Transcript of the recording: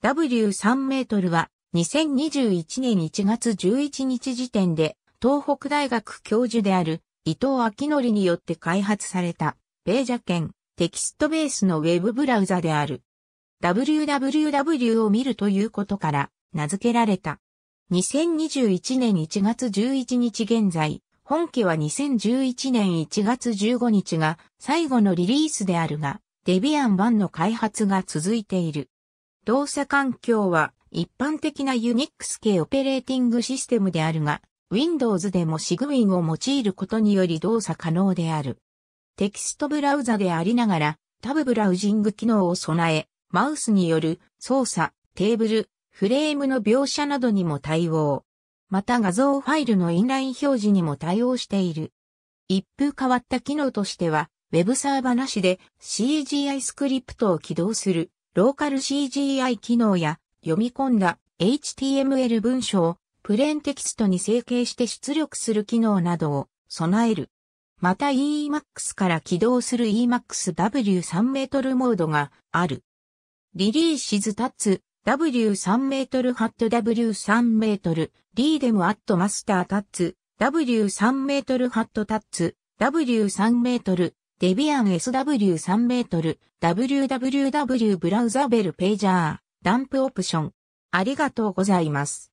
W3 メートルは2021年1月11日時点で東北大学教授である伊藤昭則によって開発されたベージャ圏テキストベースのウェブブラウザである。www を見るということから名付けられた。2021年1月11日現在、本家は2011年1月15日が最後のリリースであるが、デビアン版の開発が続いている。動作環境は一般的な Unix 系オペレーティングシステムであるが、Windows でも Sigwin を用いることにより動作可能である。テキストブラウザでありながら、タブブラウジング機能を備え、マウスによる操作、テーブル、フレームの描写などにも対応。また画像ファイルのインライン表示にも対応している。一風変わった機能としては、ウェブサーバなしで CGI スクリプトを起動するローカル CGI 機能や読み込んだ HTML 文章をプレーンテキストに成形して出力する機能などを備える。また EMAX から起動する EMAXW3 メートルモードがある。リリーシズタッツ W3 メートルハット W3 メートルリーデムアットマスタータッツ W3 メートルハットタッツ W3 メートルデビアン SW3 メートル、www ブラウザベルページャー、ダンプオプション。ありがとうございます。